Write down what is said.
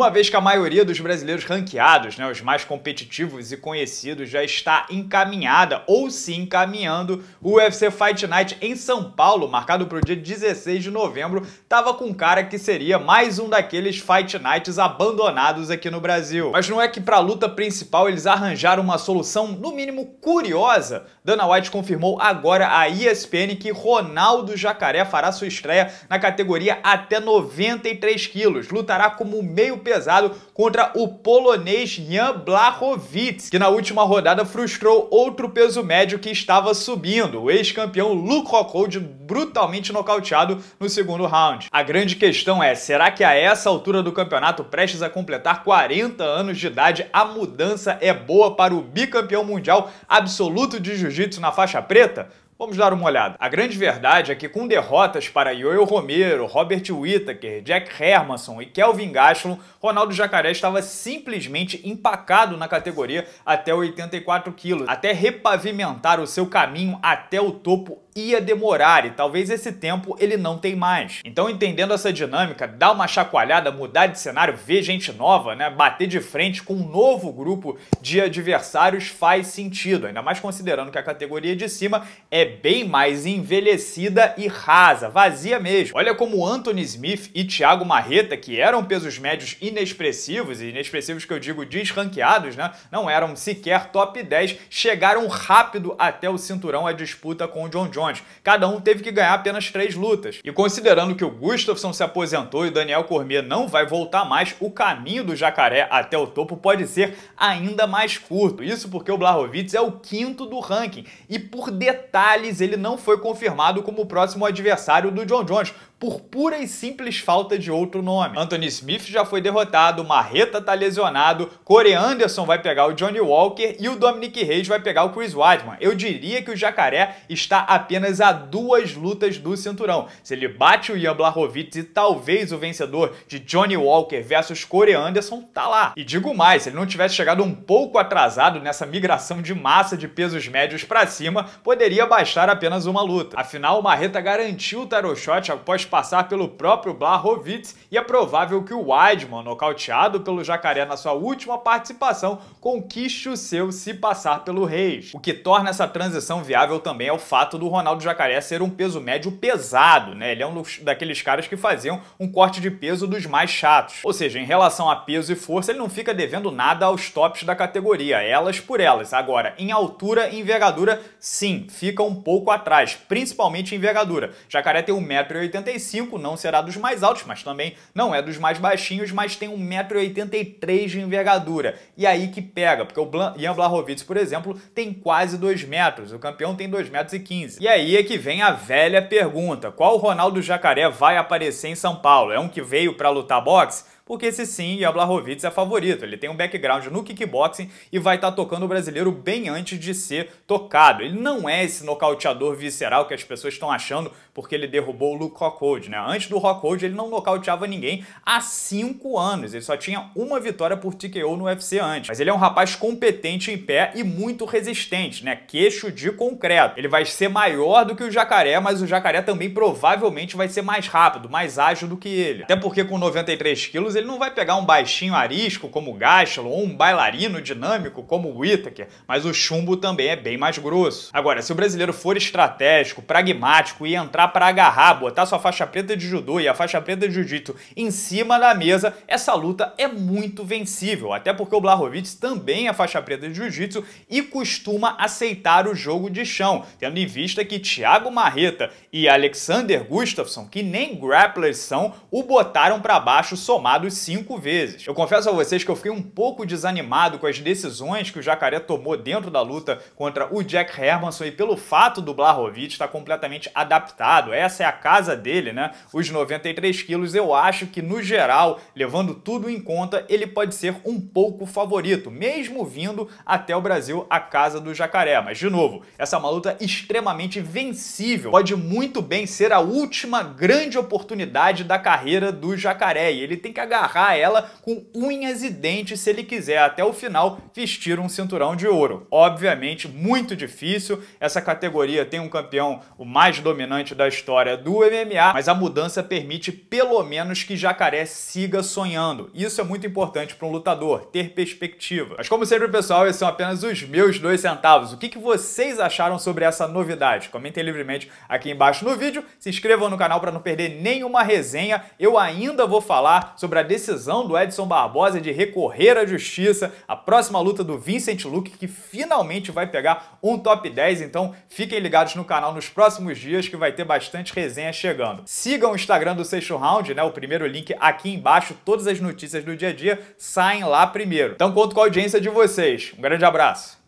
uma vez que a maioria dos brasileiros ranqueados, né, os mais competitivos e conhecidos, já está encaminhada ou se encaminhando, o UFC Fight Night em São Paulo, marcado para o dia 16 de novembro, estava com cara que seria mais um daqueles Fight Nights abandonados aqui no Brasil. Mas não é que para a luta principal eles arranjaram uma solução, no mínimo curiosa? Dana White confirmou agora a ESPN que Ronaldo Jacaré fará sua estreia na categoria até 93 quilos, lutará como meio pesado contra o polonês Jan Blachowicz, que na última rodada frustrou outro peso médio que estava subindo, o ex-campeão Luke Rockhold brutalmente nocauteado no segundo round. A grande questão é, será que a essa altura do campeonato, prestes a completar 40 anos de idade, a mudança é boa para o bicampeão mundial absoluto de jiu-jitsu na faixa preta? Vamos dar uma olhada. A grande verdade é que com derrotas para Yoel Romero, Robert Whittaker, Jack Hermanson e Kelvin Gastelum, Ronaldo Jacaré estava simplesmente empacado na categoria até 84 quilos. Até repavimentar o seu caminho até o topo ia demorar e talvez esse tempo ele não tem mais. Então, entendendo essa dinâmica, dar uma chacoalhada, mudar de cenário, ver gente nova, né, bater de frente com um novo grupo de adversários faz sentido, ainda mais considerando que a categoria de cima é bem mais envelhecida e rasa, vazia mesmo. Olha como Anthony Smith e Thiago Marreta, que eram pesos médios inexpressivos, e inexpressivos que eu digo desranqueados, né? Não eram sequer top 10, chegaram rápido até o cinturão a disputa com o John Jones. Cada um teve que ganhar apenas três lutas. E considerando que o Gustafsson se aposentou e o Daniel Cormier não vai voltar mais, o caminho do jacaré até o topo pode ser ainda mais curto. Isso porque o Blahovic é o quinto do ranking e por detalhes ele não foi confirmado como o próximo adversário do John Jones, por pura e simples falta de outro nome. Anthony Smith já foi derrotado, Marreta tá lesionado, Corey Anderson vai pegar o Johnny Walker e o Dominic Reis vai pegar o Chris Weidman. Eu diria que o Jacaré está apenas a duas lutas do cinturão. Se ele bate o Ian Blachowicz e talvez o vencedor de Johnny Walker versus Corey Anderson tá lá. E digo mais, se ele não tivesse chegado um pouco atrasado nessa migração de massa de pesos médios para cima, poderia baixar apenas uma luta. Afinal, o Marreta garantiu o tarot shot após passar pelo próprio Blahovic e é provável que o Weidman, nocauteado pelo Jacaré na sua última participação, conquiste o seu se passar pelo Reis. O que torna essa transição viável também é o fato do Ronaldo Jacaré ser um peso médio pesado, né? Ele é um daqueles caras que faziam um corte de peso dos mais chatos. Ou seja, em relação a peso e força, ele não fica devendo nada aos tops da categoria, elas por elas. Agora, em altura e envergadura, sim, fica um pouco atrás, principalmente em envergadura. Jacaré tem 185 m não será dos mais altos, mas também não é dos mais baixinhos, mas tem 1,83m de envergadura. E aí que pega, porque o Ian Blachowicz, por exemplo, tem quase 2 metros, o campeão tem 2,15 metros. E aí é que vem a velha pergunta, qual Ronaldo Jacaré vai aparecer em São Paulo? É um que veio para lutar boxe? porque esse sim, Yablahowicz é favorito. Ele tem um background no kickboxing e vai estar tá tocando o brasileiro bem antes de ser tocado. Ele não é esse nocauteador visceral que as pessoas estão achando porque ele derrubou o Luke Rockhold, né? Antes do Rockhold, ele não nocauteava ninguém há 5 anos. Ele só tinha uma vitória por TKO no UFC antes. Mas ele é um rapaz competente em pé e muito resistente, né? Queixo de concreto. Ele vai ser maior do que o Jacaré, mas o Jacaré também provavelmente vai ser mais rápido, mais ágil do que ele. Até porque com 93 quilos ele não vai pegar um baixinho arisco como o ou um bailarino dinâmico como o Whittaker, mas o chumbo também é bem mais grosso. Agora, se o brasileiro for estratégico, pragmático e entrar para agarrar, botar sua faixa preta de judô e a faixa preta de jiu-jitsu em cima da mesa, essa luta é muito vencível, até porque o Blahovic também é faixa preta de jiu-jitsu e costuma aceitar o jogo de chão, tendo em vista que Thiago Marreta e Alexander Gustafsson, que nem grapplers são, o botaram para baixo somado cinco vezes. Eu confesso a vocês que eu fiquei um pouco desanimado com as decisões que o Jacaré tomou dentro da luta contra o Jack Hermanson e pelo fato do Blahovic estar completamente adaptado. Essa é a casa dele, né? Os 93 quilos, eu acho que no geral, levando tudo em conta, ele pode ser um pouco favorito, mesmo vindo até o Brasil, a casa do Jacaré. Mas, de novo, essa é uma luta extremamente vencível. Pode muito bem ser a última grande oportunidade da carreira do Jacaré e ele tem que agarrar agarrar ela com unhas e dentes se ele quiser, até o final vestir um cinturão de ouro. Obviamente, muito difícil. Essa categoria tem um campeão o mais dominante da história do MMA, mas a mudança permite pelo menos que Jacaré siga sonhando. Isso é muito importante para um lutador, ter perspectiva. Mas como sempre, pessoal, esses são apenas os meus dois centavos. O que, que vocês acharam sobre essa novidade? Comentem livremente aqui embaixo no vídeo, se inscrevam no canal para não perder nenhuma resenha. Eu ainda vou falar sobre a a decisão do Edson Barbosa de recorrer à justiça, a próxima luta do Vincent Luke, que finalmente vai pegar um top 10, então fiquem ligados no canal nos próximos dias que vai ter bastante resenha chegando. Sigam o Instagram do Sexto Round, né, o primeiro link aqui embaixo, todas as notícias do dia a dia saem lá primeiro. Então conto com a audiência de vocês. Um grande abraço.